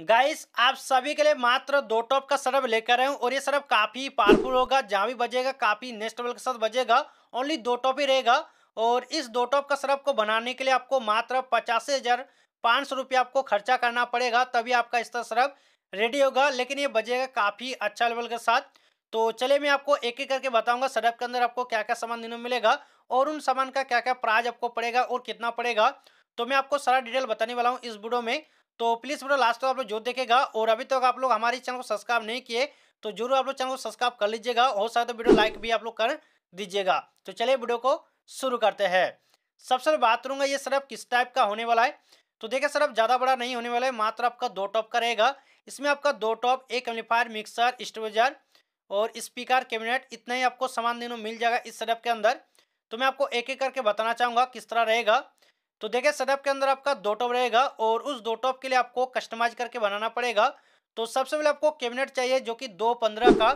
guys आप सभी के लिए मात्र दो टॉप का सरब लेकर आए और ये सरब काफी पावरफुल होगा जहाँ भी बजेगा काफी नेक्स्ट लेवल के साथ बजेगा ओनली दो टॉप ही रहेगा और इस दो टॉप का सरब को बनाने के लिए आपको मात्र पचासी हज़ार पाँच सौ रुपये आपको खर्चा करना पड़ेगा तभी आपका इस तरह सरब रेडी होगा लेकिन ये बजेगा काफ़ी अच्छा लेवल के साथ तो चलिए मैं आपको एक एक करके बताऊंगा सरफ के अंदर आपको क्या क्या सामान देने मिलेगा और उन सामान का क्या क्या प्राइज आपको पड़ेगा और कितना पड़ेगा तो मैं आपको सारा डिटेल बताने वाला हूँ इस वीडियो में तो प्लीज़ वीडियो लास्ट तक आप लोग जो देखेगा और अभी तक आप लोग हमारे चैनल को सब्सक्राइब नहीं किए तो जरूर आप लोग चैनल को सब्सक्राइब कर लीजिएगा हो सकता है तो वीडियो लाइक भी आप लोग कर दीजिएगा तो चलिए वीडियो को शुरू करते हैं सबसे बात करूंगा ये सरफ किस टाइप का होने वाला है तो देखिए सरफ ज़्यादा बड़ा नहीं होने वाला है मात्र आपका दो टॉप का रहेगा इसमें आपका दो टॉप एक एम्पलीफायर मिक्सर स्टोरेजर और स्पीकर कैबिनेट इतना ही आपको सामान दिनों मिल जाएगा इस सरफ के अंदर तो मैं आपको एक एक करके बताना चाहूँगा किस तरह रहेगा तो देखिए सेटअप के अंदर आपका दो टॉप रहेगा और उस दो टॉप के लिए आपको कस्टमाइज करके बनाना पड़ेगा तो सबसे पहले आपको कैबिनेट चाहिए जो कि दो पंद्रह का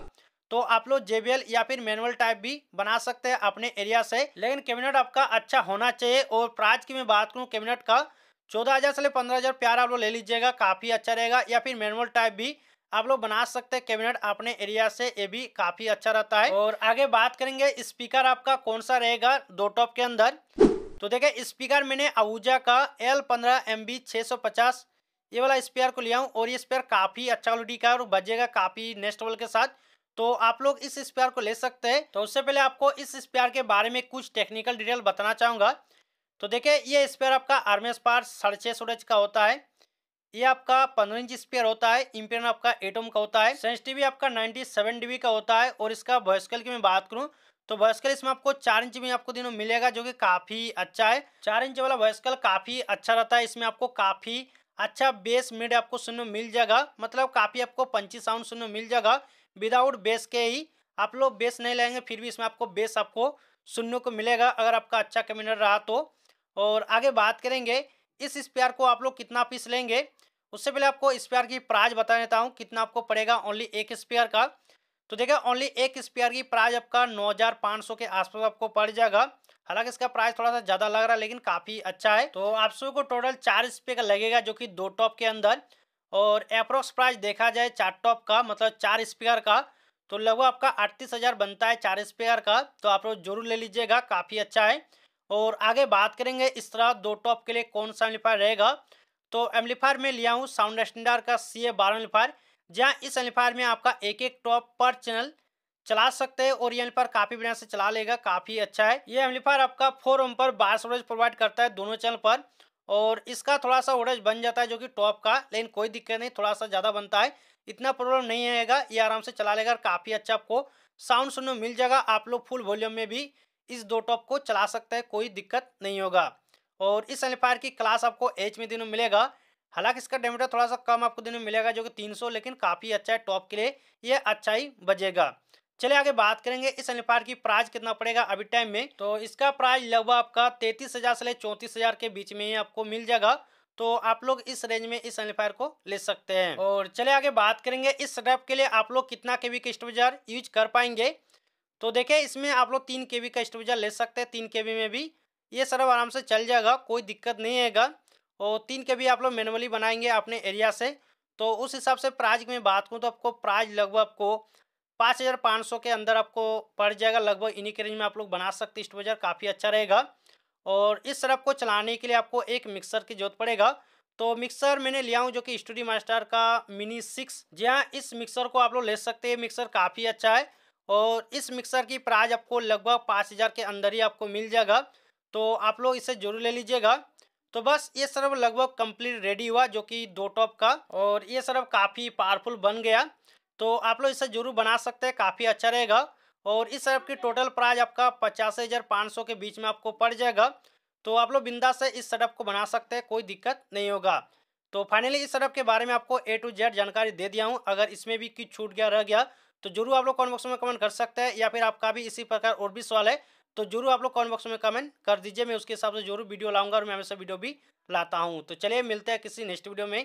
तो आप लोग जेबीएल या फिर मैनुअल टाइप भी बना सकते हैं अपने एरिया से लेकिन कैबिनेट आपका अच्छा होना चाहिए और प्राइज की मैं बात करूँ कैबिनेट का चौदह हज़ार से ले पंद्रह हज़ार प्यार आप लोग ले लीजिएगा काफ़ी अच्छा रहेगा या फिर मैनुअल टाइप भी आप लोग बना सकते हैं कैबिनेट अपने एरिया से ये भी काफ़ी अच्छा रहता है और आगे बात करेंगे स्पीकर आपका कौन सा रहेगा दो टॉप के अंदर तो देखिए स्पीकर मैंने आहूजा का एल पंद्रह एम बी छः सौ पचास ये वाला स्पेयर को लिया हूँ और ये स्पेयर काफ़ी अच्छा क्वालिटी का और बजेगा काफ़ी नेक्स्ट वॉल के साथ तो आप लोग इस स्पेयर को ले सकते हैं तो उससे पहले आपको इस स्पेयर के बारे में कुछ टेक्निकल डिटेल बताना चाहूँगा तो देखिए ये स्पेयर आपका आर्मी स्पार साढ़े छः सौ का होता है ये आपका पंद्रह इंच स्पेयर होता है इम्पेन आपका एटोम का होता है सेंसिटिवी आपका नाइन्टी सेवन का होता है और इसका वॉइसकल की मैं बात करूँ तो वॉयस्कल इसमें आपको चार इंच में आपको दिनों मिलेगा जो कि काफ़ी अच्छा है चार इंच वाला वॉयस्कल काफ़ी अच्छा रहता है इसमें आपको काफ़ी अच्छा बेस मिड आपको सुनने मिल जाएगा मतलब काफ़ी आपको पंची साउंड सुनने मिल जाएगा विदाउट बेस के ही आप लोग बेस नहीं लेंगे फिर भी इसमें आपको बेस आपको सुनने को मिलेगा अगर आपका अच्छा कम्यूनर रहा तो और आगे बात करेंगे इस स्पेयर को आप लोग कितना पीस लेंगे उससे पहले आपको स्पेयर की प्राइस बता देता हूँ कितना आपको पड़ेगा ओनली एक स्पेयर का तो देखिए ओनली एक स्पेयर की प्राइस आपका 9,500 के आसपास आपको पड़ जाएगा हालांकि इसका प्राइस थोड़ा सा ज़्यादा लग रहा है लेकिन काफ़ी अच्छा है तो आप सबको टोटल चार स्पेयर का लगेगा जो कि दो टॉप के अंदर और अप्रोक्स प्राइस देखा जाए चार टॉप का मतलब चार स्पेयर का तो लगभग आपका अड़तीस हज़ार बनता है चार स्पेयर का तो आप लोग जरूर ले लीजिएगा काफ़ी अच्छा है और आगे बात करेंगे इस तरह दो टॉप के लिए कौन सा एम्पलीफायर रहेगा तो एम्पलीफायर में लिया हूँ साउंड स्टैंडर्ड का सी ए बारह एम्पलीफायर जहाँ इस एम्पलीफायर में आपका एक एक टॉप पर चैनल चला सकते हैं और ये एम्पलीफायर काफ़ी बढ़िया से चला लेगा काफ़ी अच्छा है ये एम्पलीफायर आपका फोर ओम पर बार सौ प्रोवाइड करता है दोनों चैनल पर और इसका थोड़ा सा वोल्टेज बन जाता है जो कि टॉप का लेकिन कोई दिक्कत नहीं थोड़ा सा ज़्यादा बनता है इतना प्रॉब्लम नहीं आएगा ये आराम से चला लेगा काफ़ी अच्छा आपको साउंड सुनने मिल जाएगा आप लोग फुल वॉल्यूम में भी इस दो टॉप को चला सकते हैं कोई दिक्कत नहीं होगा और इस एम्पलीफायर की क्लास आपको एच में दिनों मिलेगा हालांकि इसका डेमीटर थोड़ा सा कम आपको दिन में मिलेगा जो कि 300 लेकिन काफ़ी अच्छा है टॉप के लिए ये अच्छा ही बजेगा चले आगे बात करेंगे इस अनिपार की प्राइस कितना पड़ेगा अभी टाइम में तो इसका प्राइस लगभग आपका तैतीस हज़ार से ले चौंतीस हज़ार के बीच में ही आपको मिल जाएगा तो आप लोग इस रेंज में इस एम्पलीफायर को ले सकते हैं और चले आगे बात करेंगे इस सेटअप के लिए आप लोग कितना के का स्टोरेजर यूज कर पाएंगे तो देखिए इसमें आप लोग तीन के का स्टोरेजर ले सकते हैं तीन के में भी ये सर्व आराम से चल जाएगा कोई दिक्कत नहीं आएगा और तो तीन के भी आप लोग मैनुअली बनाएंगे अपने एरिया से तो उस हिसाब से प्राइज में बात करूँ तो आपको प्राइज लगभग आपको पाँच हज़ार पाँच सौ के अंदर आपको पड़ जाएगा लगभग इन्हीं के रेंज में आप लोग बना सकते स्टोजर काफ़ी अच्छा रहेगा और इस सरफ को चलाने के लिए आपको एक मिक्सर की जरूरत पड़ेगा तो मिक्सर मैंने लिया हूँ जो कि स्टूडी मास्टर का मिनी सिक्स जी हाँ इस मिक्सर को आप लोग ले सकते हैं मिक्सर काफ़ी अच्छा है और इस मिक्सर की प्राइज आपको लगभग पाँच हज़ार के अंदर ही आपको मिल जाएगा तो आप लोग इसे जरूर ले लीजिएगा तो बस ये सर्व लगभग कंप्लीट रेडी हुआ जो कि दो टॉप का और ये सर्व काफ़ी पावरफुल बन गया तो आप लोग इसे ज़रूर बना सकते हैं काफ़ी अच्छा रहेगा और इस सर्व की टोटल प्राइस आपका पचास हज़ार पाँच सौ के बीच में आपको पड़ जाएगा तो आप लोग बिंदा से इस सर्व को बना सकते हैं कोई दिक्कत नहीं होगा तो फाइनली इस सर्व के बारे में आपको ए टू जेड जानकारी दे दिया हूँ अगर इसमें भी कुछ छूट गया रह गया तो जरूर आप लोग कमेंट बॉक्स में कमेंट कर सकते हैं या फिर आपका भी इसी प्रकार और भी सवाल है तो जरूर आप लोग कमेंट बॉक्स में कमेंट कर दीजिए मैं उसके हिसाब से जरूर वीडियो लाऊंगा और मैं हमेशा वीडियो भी लाता हूँ तो चलिए मिलते हैं किसी नेक्स्ट वीडियो में